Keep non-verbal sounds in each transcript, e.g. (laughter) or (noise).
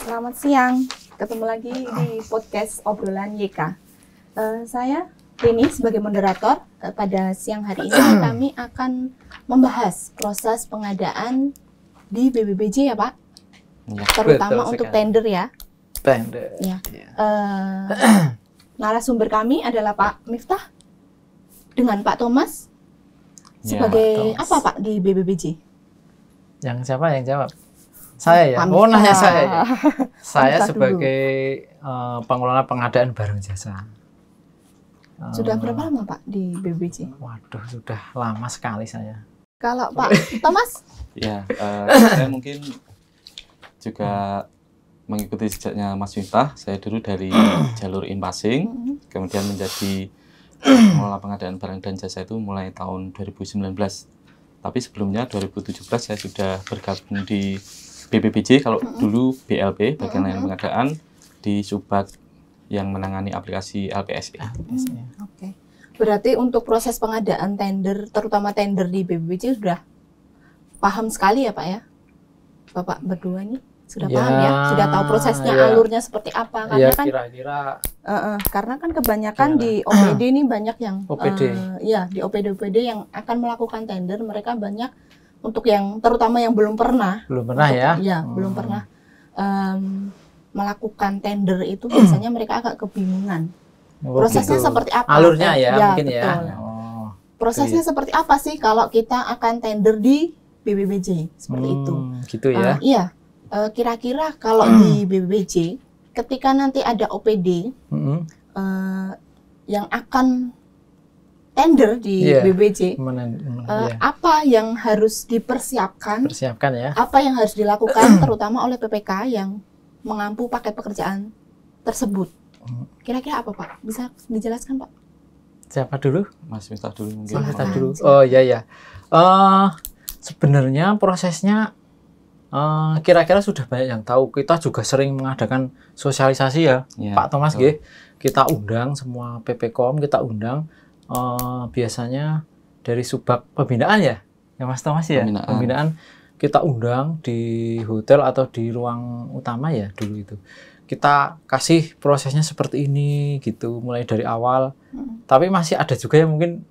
Selamat siang, ketemu lagi di podcast obrolan YK. Uh, eh, saya Rini sebagai moderator uh, pada siang hari ini (clears throat) kami akan membahas proses pengadaan di BBBJ ya Pak, ya, terutama betul, untuk sekali. tender ya. Tender. Ya. Yeah. Uh, narasumber kami adalah Pak Miftah dengan Pak Thomas ya, sebagai ya, Thomas. apa Pak di BBBJ? Yang siapa yang jawab? Saya ya. Oh, nanya saya. Ya. (laughs) saya sebagai uh, pengelola pengadaan barang jasa. Sudah eh, berapa lama Pak di BBC? Waduh, sudah lama sekali saya. Kalau Pak (laughs) Thomas? ya, uh, saya mungkin juga mengikuti sejaknya Mas Mintah. Saya dulu dari (coughs) jalur inpasing, hmm. kemudian menjadi pengelola pengadaan barang dan jasa itu mulai tahun 2019. Tapi sebelumnya 2017 saya sudah bergabung di BPBJ kalau mm -hmm. dulu BLB bagian mm -hmm. pengadaan di subak yang menangani aplikasi LPSE. hmm, ah, Oke. Okay. Berarti untuk proses pengadaan tender terutama tender di BPBJ sudah paham sekali ya, Pak ya? Bapak berdua nih sudah ya, paham ya, sudah tahu prosesnya, ya. alurnya seperti apa karena ya, kan kira-kira uh, uh, karena kan kebanyakan kira. di OPD ini banyak yang OPD. Uh, eh, ya, di OPD OPD yang akan melakukan tender mereka banyak untuk yang terutama yang belum pernah belum pernah untuk, ya ya hmm. belum pernah um, melakukan tender itu hmm. biasanya mereka agak kebingungan oh, gitu. prosesnya gitu. seperti apa alurnya eh, ya, iya, ya mungkin betul. ya oh, prosesnya gitu. Ya. seperti apa sih kalau kita akan tender di BBBJ seperti hmm, itu gitu ya uh, iya kira eh, kira-kira kalau hmm. di BBBJ ketika nanti ada OPD hmm. uh, yang akan tender di yeah. BBJ. uh, yeah. Apa yang harus dipersiapkan? Persiapkan ya. Apa yang harus dilakukan (clears throat) terutama oleh PPK yang mengampu paket pekerjaan tersebut? Hmm. Kira-kira apa Pak? Bisa dijelaskan Pak? Siapa dulu? Mas Miftah dulu mungkin. Mas Miftah dulu. Oh iya ya. Uh, sebenarnya prosesnya eh, kira-kira uh, sudah banyak yang tahu. Kita juga sering mengadakan sosialisasi ya, yeah. Pak Thomas G. Kita undang semua PPKOM, kita undang uh, biasanya dari subak pembinaan ya, ya Mas Thomas ya, pembinaan. pembinaan kita undang di hotel atau di ruang utama ya dulu itu. Kita kasih prosesnya seperti ini gitu, mulai dari awal. Hmm. Tapi masih ada juga yang mungkin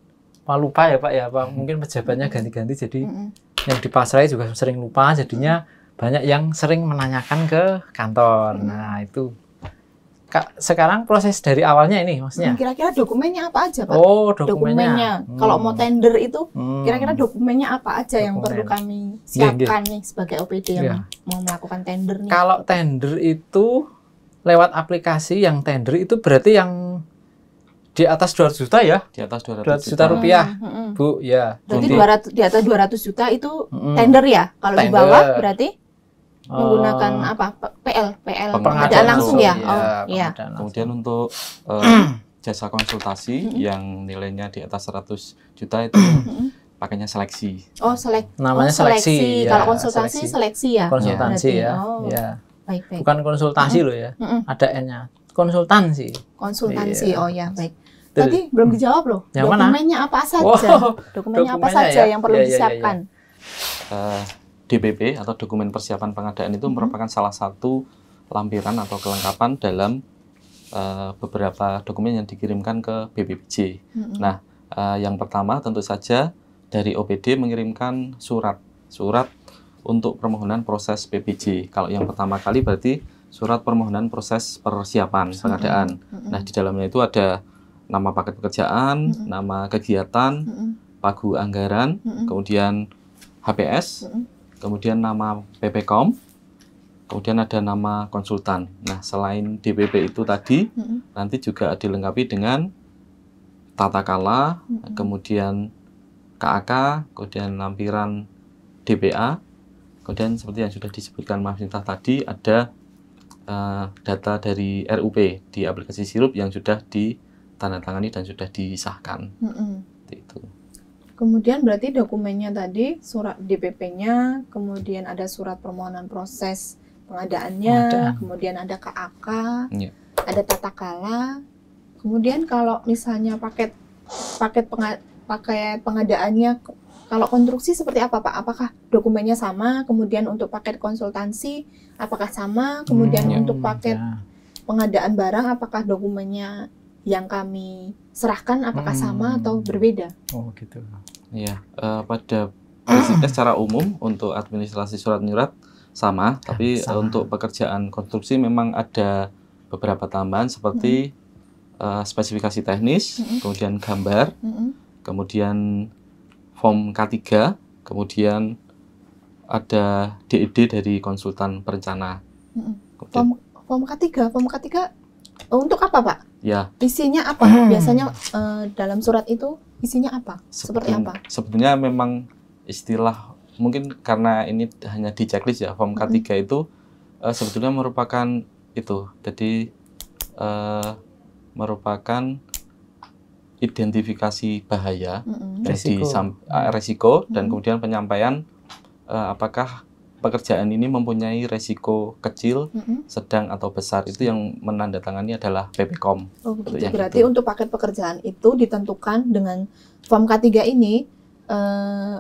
mau lupa ya Pak ya, Pak. Mungkin pejabatnya ganti-ganti jadi hmm. yang di pasrai juga sering lupa jadinya hmm. banyak yang sering menanyakan ke kantor. Hmm. Nah, itu sekarang proses dari awalnya ini maksudnya? Hmm, kira-kira dokumennya apa aja Pak? Oh dokumennya. dokumennya. Hmm. Kalau mau tender itu hmm. kira-kira dokumennya apa aja Dokumen. yang perlu kami iya, iya. siapkan yeah, yeah. nih sebagai OPD yang yeah. mau melakukan tender nih? Kalau tender itu lewat aplikasi yang tender itu berarti yang di atas 200 juta ya? Di atas 200, 200 juta, juta rupiah, hmm, hmm, hmm. Bu, ya. Berarti 200 di atas 200 juta itu hmm. tender ya? Kalau di bawah berarti menggunakan uh, apa PL PL pengadaan langsung, langsung ya, ya oh iya kemudian untuk uh, (clears throat) jasa konsultasi mm-hmm. yang nilainya di atas 100 juta itu mm-hmm. pakainya seleksi oh selek namanya oh, seleksi, seleksi. Ya, kalau konsultasi seleksi, seleksi ya konsultasi ya, ya. Oh. ya. Baik, baik. bukan konsultasi mm-hmm. lo ya ada n-nya konsultansi konsultansi yeah. oh ya baik tadi belum dijawab loh yang dokumennya mana? apa saja wow. dokumennya, dokumennya apa saja ya? yang perlu ya, disiapkan ya, ya, ya. Uh, DPP atau dokumen persiapan pengadaan itu hmm. merupakan salah satu lampiran atau kelengkapan dalam uh, beberapa dokumen yang dikirimkan ke BPBJ. Hmm. Nah, uh, yang pertama tentu saja dari OPD mengirimkan surat surat untuk permohonan proses PBJ. Kalau yang pertama kali berarti surat permohonan proses persiapan mhm. pengadaan. -hmm. Nah, di dalamnya itu ada nama paket pekerjaan, -hmm. nama kegiatan, -hmm. pagu anggaran, -hmm. kemudian HPS, -hmm kemudian nama PPKOM, kemudian ada nama konsultan. Nah, selain DPP itu tadi, mm-hmm. nanti juga dilengkapi dengan tata kala, mm-hmm. kemudian KAK, kemudian lampiran DPA, kemudian seperti yang sudah disebutkan Mas Nita tadi, ada uh, data dari RUP di aplikasi sirup yang sudah ditandatangani dan sudah disahkan. Mm-hmm. Kemudian berarti dokumennya tadi surat DPP-nya, kemudian ada surat permohonan proses pengadaannya, Pengadaan. kemudian ada KAK, ya. ada tata kala. Kemudian kalau misalnya paket paket penga, pakai pengadaannya kalau konstruksi seperti apa Pak? Apakah dokumennya sama? Kemudian untuk paket konsultansi apakah sama? Kemudian hmm, ya, untuk ya. paket ya. pengadaan barang apakah dokumennya yang kami serahkan apakah hmm. sama atau berbeda? Oh gitu. Iya uh, pada prinsipnya secara umum untuk administrasi surat menyurat sama, ya, tapi eh, sama. untuk pekerjaan konstruksi memang ada beberapa tambahan seperti hmm. uh, spesifikasi teknis, hmm. kemudian gambar, hmm. kemudian form K3, kemudian ada DED dari konsultan perencana. Hmm. Form, form K3, form K3 untuk apa, Pak? Ya. Isinya apa? Hmm. Biasanya uh, dalam surat itu isinya apa? Seperti, Seperti apa? Sebetulnya memang istilah mungkin karena ini hanya di checklist ya form K3 mm -hmm. itu uh, sebetulnya merupakan itu. Jadi uh, merupakan identifikasi bahaya mm -hmm. resiko, sam, uh, resiko mm -hmm. dan kemudian penyampaian uh, apakah pekerjaan ini mempunyai resiko kecil, mm -hmm. sedang atau besar itu yang menandatangani adalah PPKOM. Oh, begitu. Berarti itu. untuk paket pekerjaan itu ditentukan dengan form K3 ini eh,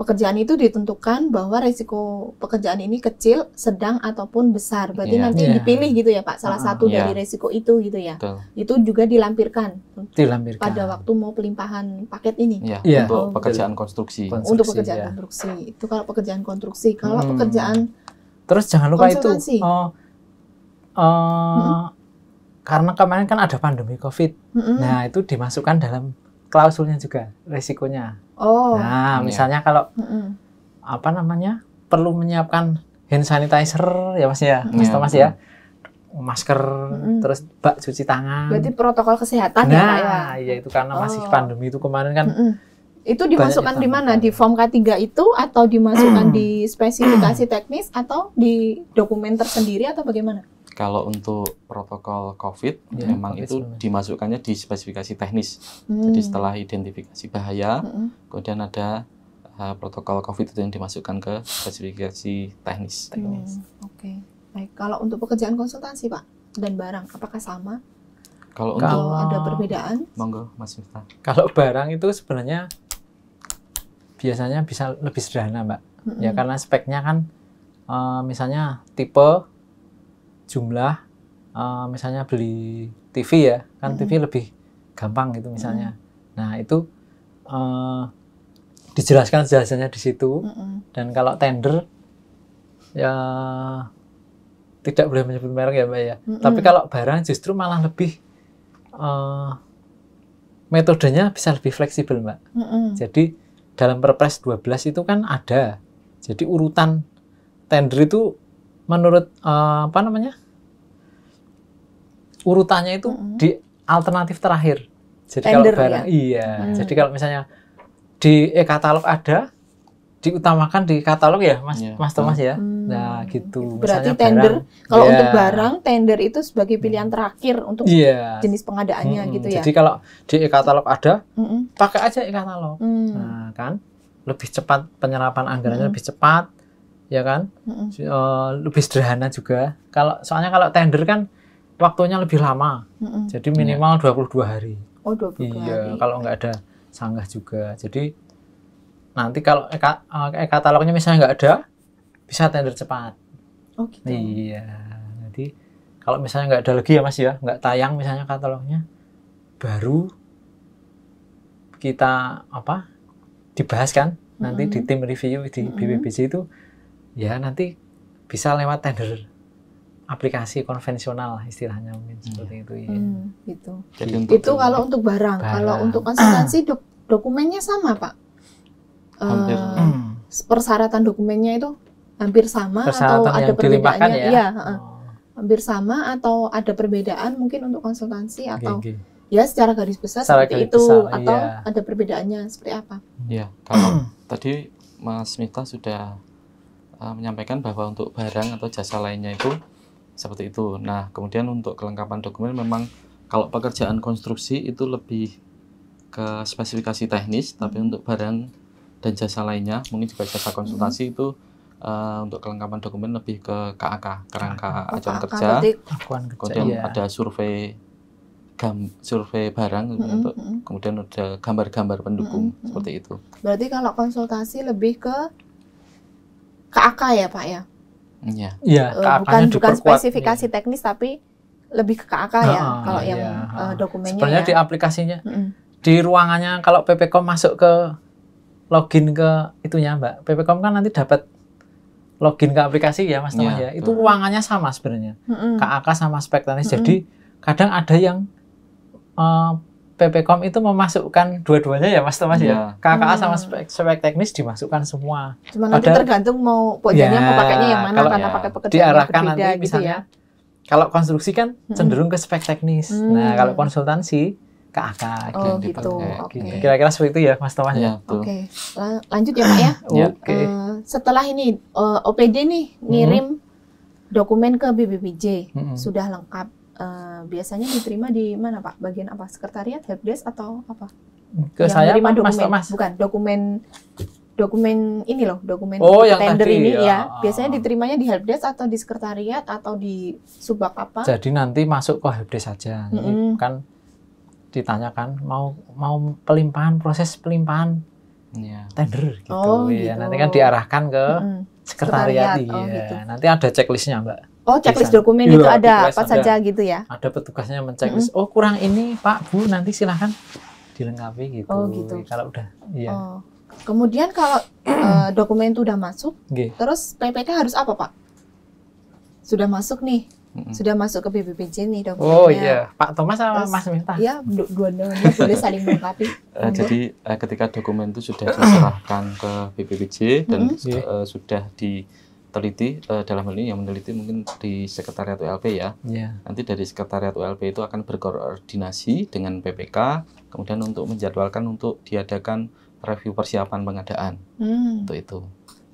pekerjaan itu ditentukan bahwa resiko pekerjaan ini kecil, sedang ataupun besar. Berarti yeah. nanti yeah. dipilih gitu ya Pak, salah uh, satu yeah. dari resiko itu gitu ya. Betul. Itu juga dilampirkan, dilampirkan pada waktu mau pelimpahan paket ini. Yeah. Yeah. Untuk pekerjaan konstruksi. konstruksi. Untuk pekerjaan yeah. konstruksi. Itu kalau pekerjaan konstruksi. Kalau hmm. pekerjaan Terus jangan lupa itu oh, uh, hmm? karena kemarin kan ada pandemi Covid. Hmm. Nah, itu dimasukkan dalam klausulnya juga resikonya. Oh. Nah, iya. misalnya kalau mm-hmm. apa namanya? perlu menyiapkan hand sanitizer ya Mas ya. Mm-hmm. Mas iya, Thomas ya. Masker, mm-hmm. terus bak cuci tangan. Berarti protokol kesehatan nah, ya Pak ya. Nah, iya itu karena oh. masih pandemi itu kemarin kan. Mm-hmm. Itu dimasukkan di mana? Di form K3 itu atau dimasukkan di (clears throat) spesifikasi teknis atau di dokumen tersendiri atau bagaimana? kalau untuk protokol COVID, ya, memang itu sebenarnya. dimasukkannya di spesifikasi teknis. Hmm. Jadi setelah identifikasi bahaya, hmm. kemudian ada uh, protokol COVID itu yang dimasukkan ke spesifikasi teknis. teknis. Hmm, oke, okay. baik. Kalau untuk pekerjaan konsultasi, Pak, dan barang, apakah sama? Kalau, kalau untuk ada perbedaan? Monggo, Mas Miftah. Kalau barang itu sebenarnya biasanya bisa lebih sederhana, Mbak. Ya, hmm. Ya karena speknya kan, uh, misalnya tipe jumlah uh, misalnya beli TV ya kan hmm. TV lebih gampang gitu misalnya hmm. nah itu uh, dijelaskan jelasannya di situ hmm. dan kalau tender ya tidak boleh menyebut merek ya mbak ya hmm. tapi kalau barang justru malah lebih uh, metodenya bisa lebih fleksibel mbak hmm. jadi dalam Perpres 12 itu kan ada jadi urutan tender itu menurut uh, apa namanya urutannya itu mm-hmm. di alternatif terakhir. Jadi Tender, kalau barang ya? iya, mm. jadi kalau misalnya di e-katalog ada diutamakan di katalog ya Mas yeah. Mas Thomas ya. Hmm. Nah, gitu. Berarti misalnya tender barang, kalau yeah. untuk iya. barang tender itu sebagai pilihan mm. terakhir untuk yeah. jenis pengadaannya hmm. gitu ya. Jadi kalau di e-katalog ada, hmm. pakai aja e-katalog. Hmm. Nah, kan lebih cepat penyerapan anggarannya hmm. lebih cepat ya kan mm -hmm. uh, lebih sederhana juga kalau soalnya kalau tender kan waktunya lebih lama mm -hmm. jadi minimal yeah. 22 hari oh 22 iya, hari kalau nggak ada sanggah juga jadi nanti kalau e katalognya misalnya nggak ada bisa tender cepat oh gitu iya nanti kalau misalnya nggak ada lagi ya mas ya nggak tayang misalnya katalognya baru kita apa dibahas kan nanti mm -hmm. di tim review di BBBC itu ya nanti bisa lewat tender aplikasi konvensional istilahnya mungkin hmm. seperti itu ya. Hmm, gitu. Jadi untuk itu kalau untuk barang, barang. kalau untuk konsultasi (clears throat) dok dokumennya sama pak. Uh, persyaratan dokumennya itu hampir sama atau ada perbedaannya? Ya, Iya, oh. hampir sama atau ada perbedaan mungkin untuk konsultansi atau ya secara garis besar secara seperti garis itu besar, atau iya. ada perbedaannya seperti apa? Ya kalau (clears throat) tadi Mas Mita sudah Eh, menyampaikan bahwa untuk barang atau jasa lainnya itu seperti itu. Nah, kemudian untuk kelengkapan dokumen memang kalau pekerjaan konstruksi itu lebih ke spesifikasi teknis, tapi hmm. untuk barang dan jasa lainnya, mungkin juga jasa hmm. konsultasi hmm. itu uh, untuk kelengkapan dokumen lebih ke KAK, kerangka oh, acuan kerja. Kemudian ya. ada survei gam, survei barang -hmm. untuk, hmm, kemudian ada gambar-gambar pendukung -hmm. seperti itu. Berarti kalau konsultasi lebih ke ke AK ya Pak ya? Iya. Iya. Uh, bukan bukan spesifikasi ya. teknis tapi lebih ke KAK oh, ya kalau iya, yang yang uh, eh, dokumennya. Sebenarnya ya. di aplikasinya, mm -hmm. di ruangannya kalau PPKOM masuk ke login ke itunya Mbak, PPKOM kan nanti dapat login ke aplikasi ya Mas iya, Thomas ya. ya. Itu ruangannya sama sebenarnya. Mm -hmm. KAK sama spek teknis. Mm -hmm. Jadi kadang ada yang uh, PPKOM itu memasukkan dua-duanya ya Mas Thomas ya. ya. KKA hmm. sama spek, spek teknis dimasukkan semua. Cuma nanti Padahal, tergantung mau pokoknya yeah, mau pakainya yang mana karena ya, pakai pekerjaan diarahkan nanti, gitu misalnya, ya. Kalau konstruksi kan hmm. cenderung ke spek teknis. Hmm. Nah, kalau konsultansi ke oh, gitu. Okay. Gitu. Kira-kira seperti itu ya Mas Thomas ya. Iya, oke. Okay. Lanjut ya Pak ya. (laughs) ya oke. Okay. Uh, eh, setelah ini uh, eh, OPD nih ngirim hmm. dokumen ke BBPJ hmm. sudah lengkap Eh, biasanya diterima di mana Pak? Bagian apa? Sekretariat, helpdesk atau apa? Ke yang saya Pak, dokumen, mas, mas. bukan dokumen dokumen ini loh, dokumen oh, yang tender tadi, ini ya. ya. Biasanya diterimanya di helpdesk atau di sekretariat atau di subak apa? Jadi nanti masuk ke helpdesk saja. Mm -hmm. kan ditanyakan mau mau pelimpahan proses pelimpahan ya. tender gitu oh, ya. Nanti kan gitu. diarahkan ke mm -hmm. sekretariat, sekretariat. Iya. Oh, ya. gitu. Nanti ada checklistnya, Mbak. Oh, checklist dokumen itu iya, ada apa saja gitu ya? Ada petugasnya menceklis. Mm -hmm. Oh, kurang ini Pak Bu, nanti silahkan dilengkapi gitu. Oh, gitu. Kalau udah, iya. Oh. Kemudian kalau uh, (clears throat) dokumen itu udah masuk, okay. terus PPT harus apa Pak? Sudah masuk nih, sudah masuk ke BBPJ nih oh, dokumennya. Oh iya, Pak Thomas sama terus, Mas Minta. Iya, dua-duanya boleh saling (laughs) melengkapi. Uh, jadi uh, ketika dokumen itu sudah (clears throat) diserahkan ke BBPJ dan mm -hmm. uh, sudah di teliti uh, eh, dalam hal ini yang meneliti mungkin di sekretariat ULP ya. Yeah. Nanti dari sekretariat ULP itu akan berkoordinasi dengan PPK, kemudian untuk menjadwalkan untuk diadakan review persiapan pengadaan hmm. untuk itu.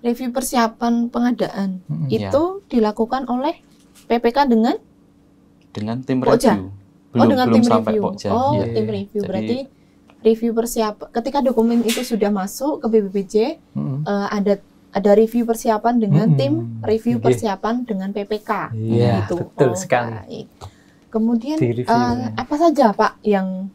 Review persiapan pengadaan hmm, iya. itu yeah. dilakukan oleh PPK dengan dengan tim Pokja. review. Oh, belum, oh dengan belum tim sampai review. Pokja. Oh yeah. tim review Jadi, berarti review persiapan ketika dokumen itu sudah masuk ke BBBJ hmm. uh, ada ada review persiapan dengan hmm. tim review okay. persiapan dengan PPK yeah, gitu. Betul oh, sekali. Baik. Kemudian uh, apa saja Pak yang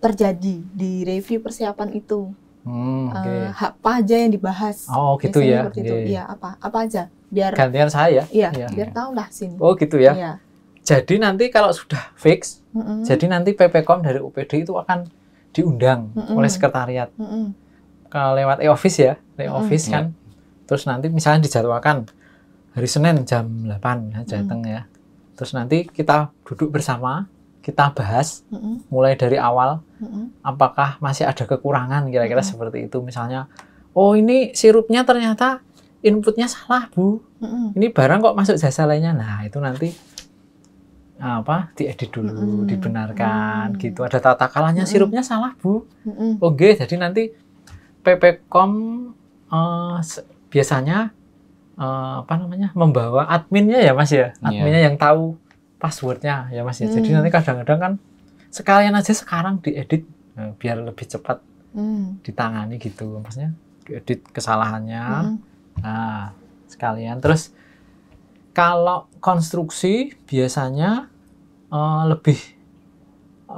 terjadi di review persiapan itu? Hmm, okay. uh, eh, apa aja yang dibahas? Oh gitu ya. Seperti Iya apa apa aja biar gantian saya. Iya ya. biar tahu lah sini. Oh gitu ya. ya. Jadi nanti kalau sudah fix, mm -hmm. jadi nanti PPKOM dari UPD itu akan diundang mm -hmm. oleh sekretariat. Mm -hmm. Kalau lewat e-office ya, e-office mm -hmm. kan. Iya. Terus nanti misalnya dijadwalkan hari Senin jam 8 ya Jateng hmm. mm. ya. Terus nanti kita duduk bersama, kita bahas hmm. mulai dari awal hmm. apakah masih ada kekurangan kira-kira hmm. seperti itu misalnya oh ini sirupnya ternyata inputnya salah bu mm ini barang kok masuk jasa lainnya nah itu nanti apa diedit dulu mm dibenarkan mm gitu ada tata kalanya mm sirupnya salah bu mm oke okay, jadi nanti ppkom uh, eh, biasanya uh, apa namanya membawa adminnya ya mas ya iya. adminnya yeah. yang tahu passwordnya ya mas ya hmm. jadi nanti kadang-kadang kan sekalian aja sekarang diedit nah, biar lebih cepat hmm. ditangani gitu maksudnya diedit kesalahannya hmm. nah sekalian terus kalau konstruksi biasanya uh, lebih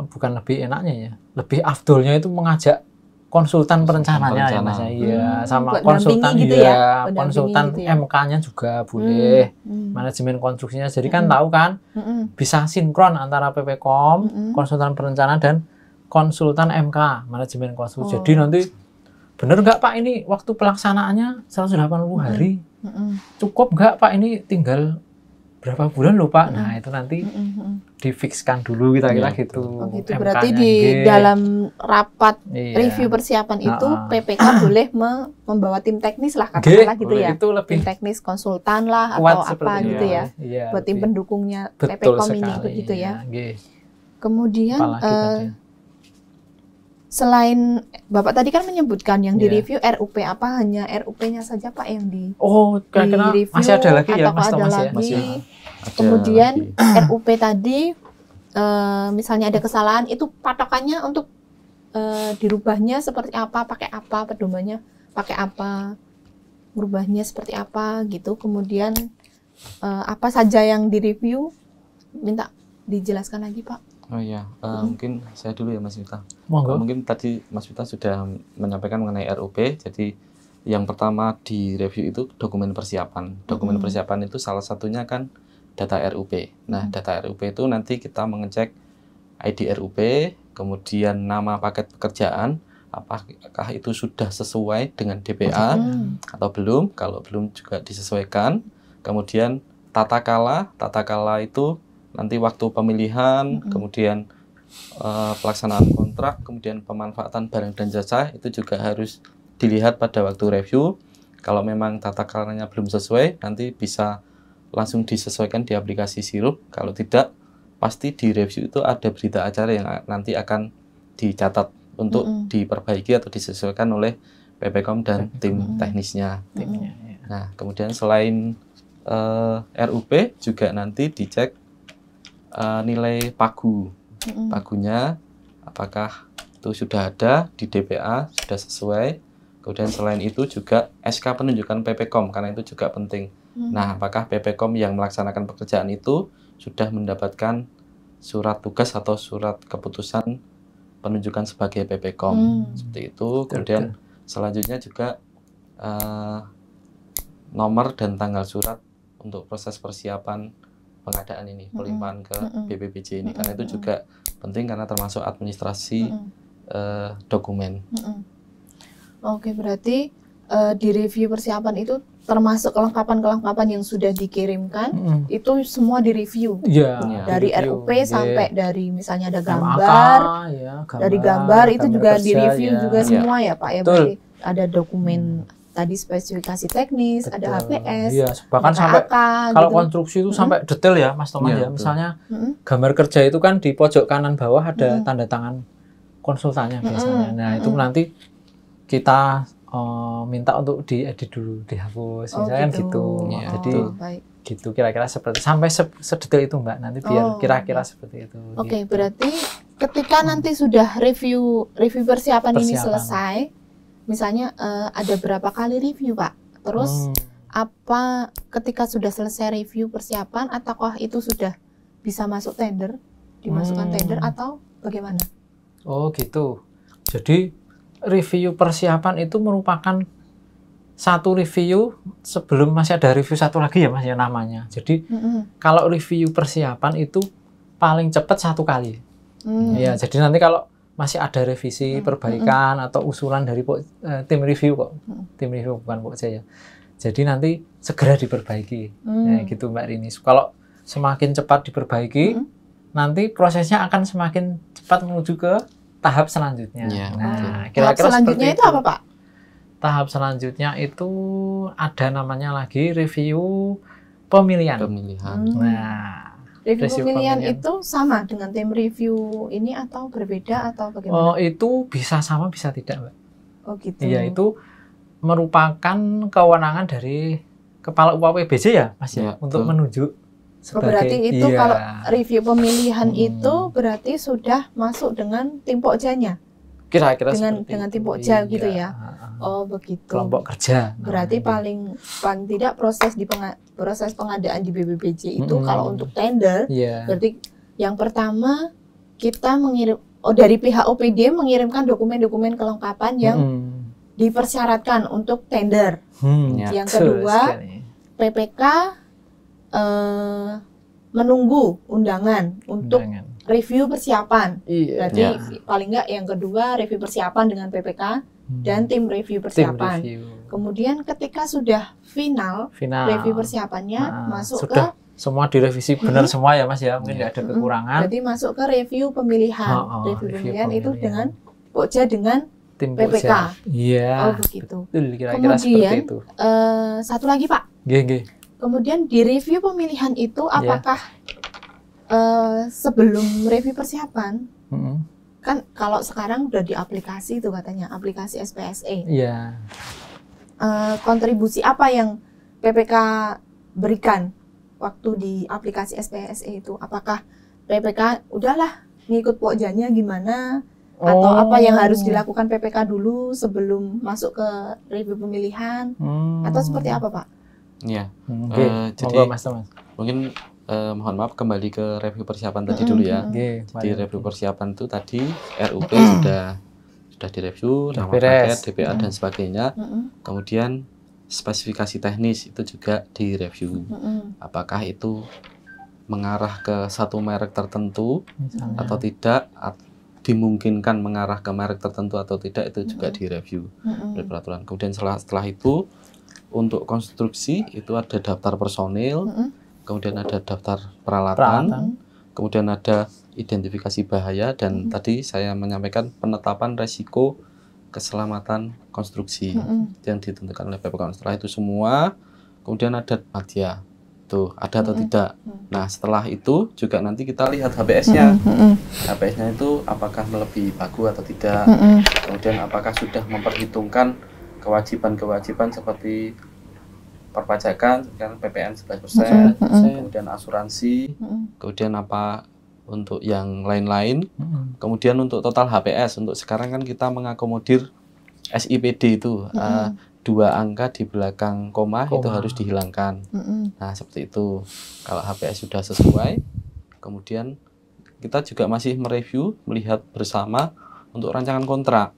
bukan lebih enaknya ya lebih afdolnya itu mengajak konsultan perencananya ya mas ya. iya hmm. sama Buat konsultan gitu ya, gitu ya konsultan gitu ya. MK-nya juga boleh hmm, hmm. manajemen konstruksinya jadi kan hmm. tahu kan hmm. hmm. bisa sinkron antara PPKOM hmm, hmm. konsultan perencana dan konsultan MK manajemen konstruksi oh. jadi nanti bener nggak pak ini waktu pelaksanaannya 180 hari hmm. Hmm. cukup nggak pak ini tinggal berapa bulan lupa. -hmm. Nah, itu nanti -hmm. difikskan dulu kita kira hmm. gitu. Oh, gitu. Berarti di G. dalam rapat iya. review persiapan nah, itu PPK (clears throat) boleh me membawa tim teknis lah katakanlah gitu ya. Itu lebih tim teknis konsultan lah atau apa gitu ya. Iya, iya Buat tim pendukungnya PPK ini begitu ya. ya. Kemudian uh, selain Bapak tadi kan menyebutkan yang yeah. direview iya. RUP apa hanya RUP-nya saja Pak yang di Oh, kira-kira di review, masih ada lagi ya Mas Thomas ada ya? Lagi. Masih ada Kemudian lagi. (clears throat) RUP tadi uh, misalnya ada kesalahan itu patokannya untuk uh, dirubahnya seperti apa, pakai apa pedomannya, pakai apa, merubahnya seperti apa gitu. Kemudian uh, apa saja yang direview minta dijelaskan lagi Pak. Oh iya, uh, mungkin saya dulu ya Mas Yuta. Eh, Monggo. Mungkin tadi Mas Vita sudah menyampaikan mengenai RUP. Jadi yang pertama di review itu dokumen persiapan. Dokumen hmm. persiapan itu salah satunya kan data RUP. Nah, data RUP itu nanti kita mengecek ID RUP, kemudian nama paket pekerjaan, apakah itu sudah sesuai dengan DPA hmm. atau belum? Kalau belum juga disesuaikan. Kemudian tata kala, tata kala itu nanti waktu pemilihan, mm-hmm. kemudian uh, pelaksanaan kontrak, kemudian pemanfaatan barang dan jasa itu juga harus dilihat pada waktu review. Kalau memang tata karananya belum sesuai, nanti bisa langsung disesuaikan di aplikasi sirup. Kalau tidak, pasti di review itu ada berita acara yang nanti akan dicatat untuk mm-hmm. diperbaiki atau disesuaikan oleh PPKOM dan PPKOM. tim teknisnya. Mm -hmm. Nah, kemudian selain uh, eh, RUP juga nanti dicek uh, nilai pagu mm pagunya apakah itu sudah ada di DPA sudah sesuai kemudian selain itu juga SK penunjukan PPKOM karena itu juga penting nah apakah PPKOM yang melaksanakan pekerjaan itu sudah mendapatkan surat tugas atau surat keputusan penunjukan sebagai PPKOM hmm. seperti itu kemudian selanjutnya juga uh, nomor dan tanggal surat untuk proses persiapan pengadaan ini, pelimpahan ke BPBJ ini karena itu juga penting karena termasuk administrasi uh, dokumen. Oke, berarti uh, di review persiapan itu termasuk kelengkapan-kelengkapan yang sudah dikirimkan mm. itu semua direview yeah, dari RUP yeah. sampai dari misalnya ada gambar, MAK, ya, gambar dari gambar itu juga direview ya. juga iya. semua ya, ya Pak ya ada dokumen hmm tadi spesifikasi teknis, betul. ada HPS, iya, bahkan ada sampai AK, kalau gitu. konstruksi itu sampai -hmm. sampai detail ya, Mas Toman iya, ya. ya. Misalnya -hmm. gambar kerja itu kan di pojok kanan bawah ada -hmm. tanda tangan konsultannya mm-hmm. biasanya. Nah, itu mm-hmm. nanti kita uh, minta untuk diedit dulu, dihapus, oh, misalnya kan gitu. gitu. Ya, Jadi oh, Baik. gitu kira-kira seperti sampai se sedetail itu Mbak. Nanti biar oh, kira-kira oh, seperti itu. Oke, okay, gitu. berarti ketika nanti sudah review review persiapan, persiapan. ini selesai misalnya uh, ada berapa kali review pak terus hmm. apa ketika sudah selesai review persiapan ataukah itu sudah bisa masuk tender dimasukkan hmm. tender atau bagaimana oh gitu jadi review persiapan itu merupakan satu review sebelum masih ada review satu lagi ya mas ya namanya jadi mm -hmm. kalau review persiapan itu paling cepat satu kali mm. ya jadi nanti kalau masih ada revisi hmm, hmm. perbaikan atau usulan dari uh, tim review kok hmm. tim review bukan Pok saya jadi nanti segera diperbaiki nah, gitu Mbak Rini kalau semakin cepat diperbaiki nanti prosesnya akan semakin cepat menuju ke tahap selanjutnya ya, nah kira-kira tahap selanjutnya itu. itu apa Pak tahap selanjutnya itu ada namanya lagi review pemilihan. Pemilihan. Nah, Review, review pemilihan, pemilihan itu sama dengan tim review ini atau berbeda atau bagaimana? Oh, itu bisa sama bisa tidak, Mbak. Oh, gitu. Iya, itu merupakan kewenangan dari kepala UPBJ ya, Mas ya, ya untuk betul. menunjuk oh, berarti itu iya. kalau review pemilihan hmm. itu berarti sudah masuk dengan tim pokjanya. Kira-kira dengan dengan tim Pokja gitu iya. gitu ya. Oh, begitu. Kelompok kerja. Berarti nah, paling paling tidak proses di penga, proses pengadaan di BBBJ itu -hmm. kalau untuk tender yeah. berarti yang pertama kita mengirim oh dari pihak OPD mengirimkan dokumen-dokumen kelengkapan yang -hmm. dipersyaratkan untuk tender. Hmm, ya, yang kedua sekali. PPK eh, menunggu undangan untuk undangan review persiapan. Iya. Berarti yeah. paling nggak yang kedua review persiapan dengan PPK hmm. dan tim review persiapan. Tim review. Kemudian ketika sudah final, final. review persiapannya nah, masuk sudah. ke semua direvisi benar hmm. semua ya Mas ya, mungkin tidak ada hmm. kekurangan. Jadi masuk ke review pemilihan. Oh, oh, review, review pemilihan, pemilihan itu dengan Pokja dengan tim PPK. Iya. Oh begitu. Betul, kira-kira Kemudian, itu. Uh, satu lagi Pak. Gih, Kemudian di review pemilihan itu iya. apakah yeah Eh, sebelum review persiapan mm -hmm. kan kalau sekarang udah di aplikasi itu katanya aplikasi SPSE. Iya. Yeah. Uh, kontribusi apa yang PPK berikan waktu di aplikasi SPSE itu? Apakah PPK udahlah ngikut pokjanya gimana? Oh. Atau apa yang harus dilakukan PPK dulu sebelum masuk ke review pemilihan? Hmm. Atau seperti apa, Pak? Iya. Hmm, okay. Uh, eh, jadi mas, mas. mungkin eh, mohon maaf kembali ke review persiapan tadi dulu ya. Okay, Jadi review persiapan itu tadi RUP (clears throat) sudah sudah direview, nama paket, DPA dan sebagainya. Kemudian spesifikasi teknis itu juga direview. Apakah itu mengarah ke satu merek tertentu Misalnya. atau tidak? dimungkinkan mengarah ke merek tertentu atau tidak itu juga direview peraturan. Kemudian setelah setelah itu untuk konstruksi itu ada daftar personil, kemudian ada daftar peralatan, peralatan. kemudian ada identifikasi bahaya dan hmm. tadi saya menyampaikan penetapan resiko keselamatan konstruksi hmm. yang ditentukan oleh BPKN. Setelah itu semua, kemudian ada media tuh ada atau mm -hmm. tidak. Nah setelah itu juga nanti kita lihat HPS-nya, mm -hmm. HPS-nya itu apakah melebihi bagus atau tidak. Mm -hmm. Kemudian apakah sudah memperhitungkan kewajiban-kewajiban seperti perpajakan kemudian PPN 11%, persen, kemudian asuransi, kemudian apa untuk yang lain-lain. Kemudian untuk total HPS untuk sekarang kan kita mengakomodir SIPD itu uh, dua angka di belakang koma, koma. itu harus dihilangkan. Nah, seperti itu. Kalau HPS sudah sesuai, kemudian kita juga masih mereview, melihat bersama untuk rancangan kontrak.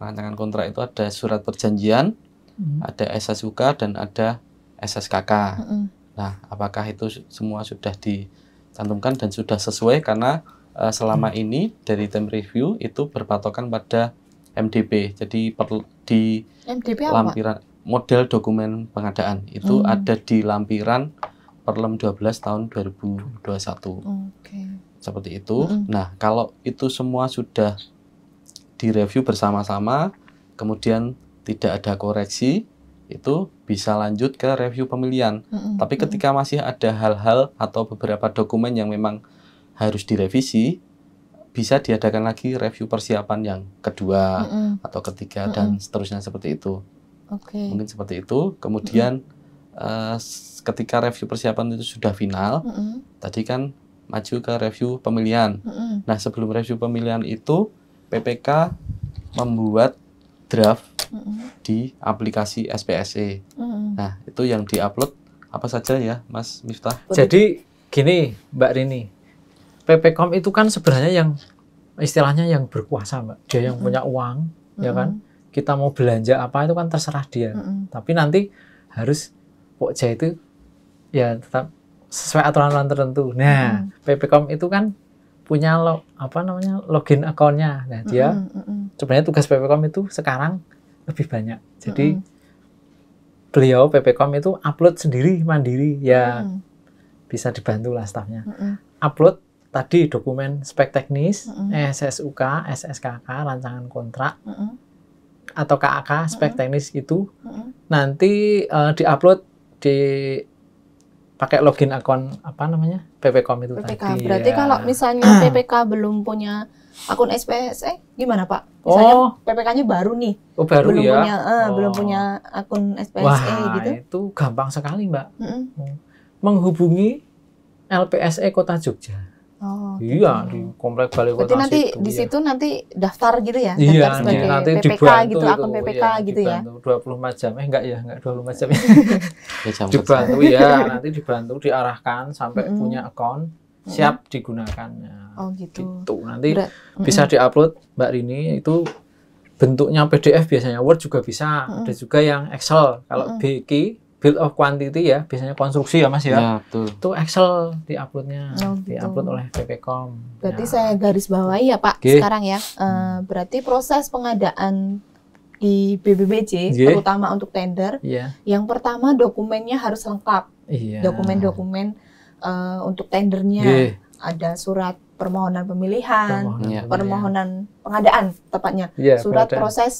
Rancangan kontrak itu ada surat perjanjian hmm. ada SSUK dan ada SSKK. Mm Hmm. Nah, apakah itu semua sudah dicantumkan dan sudah sesuai karena uh, selama hmm. ini dari tim review itu berpatokan pada MDP. Jadi perlu di MDP apa? model dokumen pengadaan itu hmm. ada di lampiran Perlem 12 tahun 2021. Okay. Seperti itu. Mm -hmm. Nah, kalau itu semua sudah direview bersama-sama, kemudian tidak ada koreksi itu bisa lanjut ke review pemilihan. Mm -hmm. Tapi ketika masih ada hal-hal atau beberapa dokumen yang memang harus direvisi, bisa diadakan lagi review persiapan yang kedua mm -hmm. atau ketiga mm -hmm. dan seterusnya seperti itu. Okay. Mungkin seperti itu. Kemudian mm -hmm. uh, ketika review persiapan itu sudah final, mm -hmm. tadi kan maju ke review pemilihan. Mm -hmm. Nah sebelum review pemilihan itu PPK membuat draft mm -hmm. di aplikasi SPSE. Mm -hmm. Nah, itu yang diupload apa saja ya, Mas Miftah? Jadi gini, Mbak Rini. PPKOM itu kan sebenarnya yang istilahnya yang berkuasa, Mbak. Dia yang mm -hmm. punya uang, mm -hmm. ya kan? Kita mau belanja apa itu kan terserah dia. Mm -hmm. Tapi nanti harus pokja itu ya tetap sesuai aturan-aturan tertentu. Nah, mm -hmm. PPKOM itu kan punya lo apa namanya login akunnya. Nah dia mm -hmm. sebenarnya tugas PPKOM itu sekarang lebih banyak. Jadi mm -hmm. beliau PPKOM itu upload sendiri mandiri ya mm -hmm. bisa dibantu lah stafnya. Mm -hmm. Upload tadi dokumen spek teknis mm -hmm. SSUK, SSKK, rancangan kontrak. Mm -hmm atau KAK spek mm -hmm. teknis itu mm -hmm. nanti uh, diupload di pakai login akun apa namanya PPKOM itu PPK. tadi. Berarti ya. kalau misalnya (clears throat) PPK belum punya akun SPSE eh, gimana Pak? Misalnya oh. PPK-nya baru nih. Oh, baru belum ya. Punya, uh, oh. Belum punya akun SPSE Wah, gitu. itu gampang sekali Mbak. Mm -hmm. Menghubungi LPSE Kota Jogja. Oh, gitu. iya gitu. di komplek balai kota. Berarti nanti situ, di iya. situ ya. nanti daftar gitu ya? Iya, daftar iya, sebagai iya. nanti PPK dibantu, gitu, akun PPK iya, gitu ya. Dua puluh macam eh enggak ya, enggak dua jam. Ya. (laughs) dibantu ya, nanti dibantu diarahkan sampai mm -hmm. punya akun siap mm -hmm. digunakannya. Oh gitu. gitu. Nanti bisa mm -hmm. diupload Mbak Rini itu bentuknya PDF biasanya Word juga bisa, mm -hmm. ada juga yang Excel. Kalau mm -hmm. BK build of quantity ya, biasanya konstruksi ya Mas ya. ya betul. Itu Excel diuploadnya, oh, gitu. diupload oleh BPKOM. Berarti ya. saya garis bawahi ya Pak okay. sekarang ya. Uh, berarti proses pengadaan di BBBJ yeah. terutama untuk tender, yeah. yang pertama dokumennya harus lengkap. dokumen iya. Dokumen-dokumen uh, untuk tendernya yeah. ada surat permohonan pemilihan, permohonan, iya. pemilihan. permohonan pengadaan tepatnya, yeah, surat pengadaan. proses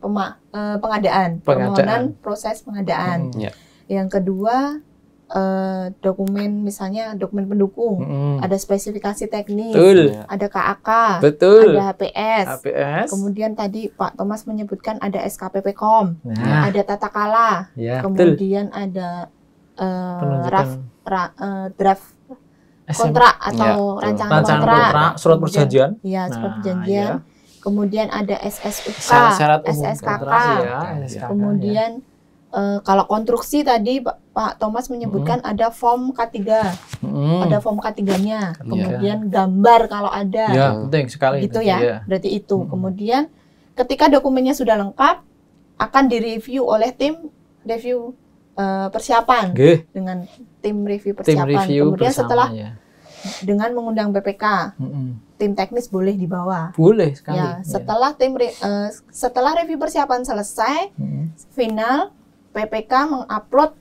pema, uh, pengadaan, pengadaan, permohonan proses pengadaan. Hmm, ya. Yang kedua uh, dokumen misalnya dokumen pendukung, hmm. ada spesifikasi teknis, Betul. ada KAK, Betul. ada HPS. HPS. Kemudian tadi Pak Thomas menyebutkan ada SKPP Kom, nah. ada tata kala, ya, kemudian Betul. ada uh, raf, ra, uh, draft SM. kontrak atau ya, rancangan, rancangan kontrak, kontrak surat perjanjian. Ya surat nah, perjanjian. Ya kemudian ada SSUK, Syarat SSKK, ya, SSKK, ya. kemudian ya. uh, kalau konstruksi tadi Pak, Thomas menyebutkan hmm. ada form K3, hmm. ada form K3-nya, kemudian ya. gambar kalau ada, ya, penting sekali gitu ya, ya. berarti itu. Hmm. Kemudian ketika dokumennya sudah lengkap akan direview oleh tim review uh, persiapan Gih. dengan tim review persiapan. Tim review kemudian setelah ya dengan mengundang BPK. Hmm. Tim teknis boleh dibawa. Boleh ya, sekali. Ya, setelah yeah. tim re, uh, setelah review persiapan selesai, hmm. final PPK mengupload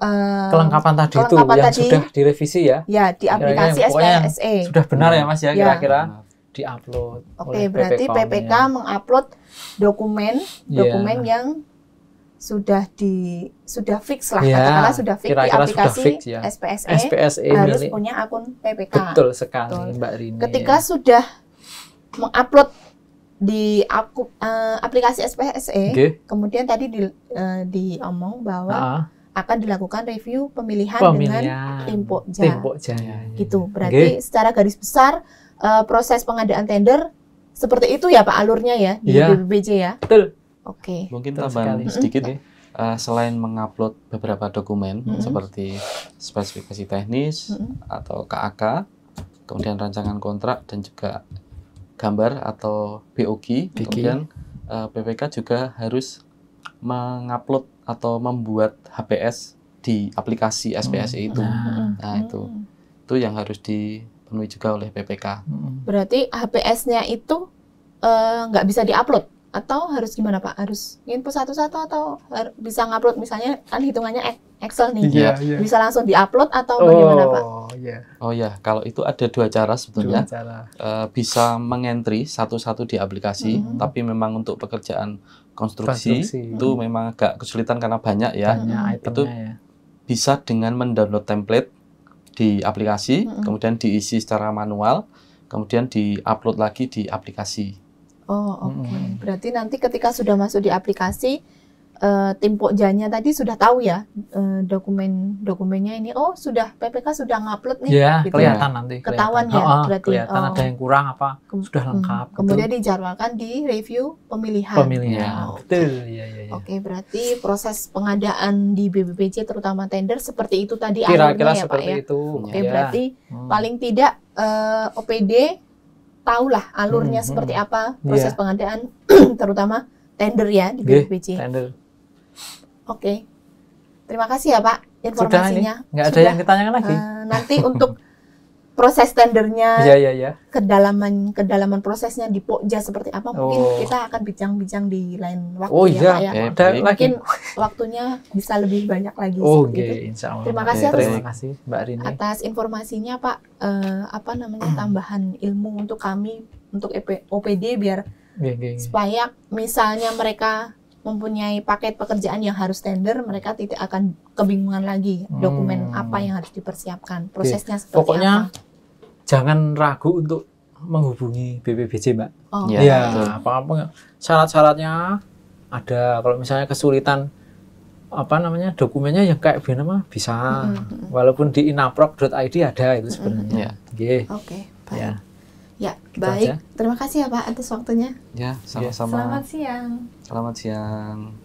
uh, kelengkapan tadi kelengkapan itu tadi, yang sudah direvisi ya. Ya, di aplikasi SPSE. Sudah benar ya Mas ya, ya. kira-kira ya. diupload. Oke, okay, berarti PPK, PPK mengupload dokumen iya. dokumen yeah. yang sudah di sudah fix lah ya, katakanlah sudah fix kira -kira di aplikasi fix ya. SPSE, SPSE harus milik. punya akun PPK. Betul sekali Betul. Mbak Rini. Ketika sudah mengupload di aku, uh, aplikasi SPSE, okay. kemudian tadi di uh, diomong bahwa uh ah. -huh. akan dilakukan review pemilihan, pemilihan dengan tim jaya. Ya, ya. Gitu. Berarti okay. secara garis besar uh, proses pengadaan tender seperti itu ya Pak alurnya ya di ya. ya. Betul. Oke. Okay. Mungkin Terus tambahan sekali. sedikit ya. Uh, selain mengupload beberapa dokumen mm -hmm. seperti spesifikasi teknis mm -hmm. atau KAK, kemudian rancangan kontrak dan juga gambar atau BOG, BG. kemudian uh, eh, PPK juga harus mengupload atau membuat HPS di aplikasi SPSI e mm. itu. Nah, ah, ah. nah itu itu yang harus dipenuhi juga oleh PPK. Berarti HPS-nya itu eh, nggak uh, bisa diupload? atau harus gimana pak harus input satu-satu atau bisa ngupload misalnya kan hitungannya Excel nih yeah, ya. yeah. Iya. bisa langsung diupload atau oh, bagaimana pak yeah. oh ya yeah. Oh, iya. kalau itu ada dua cara sebetulnya dua cara. Uh, bisa mengentry satu-satu di aplikasi mm -hmm. tapi memang untuk pekerjaan konstruksi, konstruksi. itu mm -hmm. memang agak kesulitan karena banyak ya hmm. banyak itu ya. bisa dengan mendownload template di aplikasi mm -hmm. kemudian diisi secara manual kemudian diupload lagi di aplikasi Oh oke. Okay. Hmm. Berarti nanti ketika sudah masuk di aplikasi uh, tim pokjanya tadi sudah tahu ya uh, dokumen dokumennya ini. Oh sudah PPK sudah ngupload nih. Iya gitu. kelihatan ya. nanti. Ketahuan ya oh, berarti. Kelihatan oh. ada yang kurang apa Kem sudah hmm, lengkap. Hmm. Kemudian betul. dijadwalkan di review pemilihan. Pemilihan. Oh, Betul. Okay. Ya, ya, ya. Oke okay, berarti proses pengadaan di BBPJ terutama tender seperti itu tadi Kira-kira ya seperti Pak ya. itu. Oke okay, ya. berarti hmm. paling tidak uh, eh, OPD tahulah alurnya hmm, seperti hmm. apa iya. proses yeah. pengadaan (clears throat) terutama tender ya di BPBJ. Tender. Oke. Okay. Terima kasih ya Pak informasinya. Sudah, Nggak ada yang ditanyakan lagi. Uh, nanti untuk (laughs) proses tendernya, yeah, yeah, yeah. kedalaman kedalaman prosesnya di Pokja seperti apa mungkin oh. kita akan bincang-bincang di lain waktu oh, ya, iya. ya. Yeah, yeah. mungkin waktunya bisa lebih banyak lagi. Oh, Oke, okay. Insya Allah. Terima kasih, atas, ya, terima kasih Mbak Rini atas informasinya Pak. Uh, apa namanya hmm. tambahan ilmu untuk kami untuk e OPD biar yeah, yeah, yeah. supaya misalnya mereka mempunyai paket pekerjaan yang harus tender, mereka tidak akan kebingungan lagi dokumen hmm. apa yang harus dipersiapkan, prosesnya okay. seperti Pokoknya, apa. Pokoknya jangan ragu untuk menghubungi BPBJ, Mbak. Oh, ya, ya iya, apa-apa syarat-syaratnya ada. Kalau misalnya kesulitan apa namanya dokumennya yang kayak bener mah bisa, mm -hmm. walaupun di inaprog.id ada itu sebenarnya. Mm -hmm. yeah. Oke, okay, ya. baik. Yeah. Ya, gitu baik. Aja. Terima kasih ya Pak atas waktunya. Ya, sama-sama. Selamat siang. Selamat siang.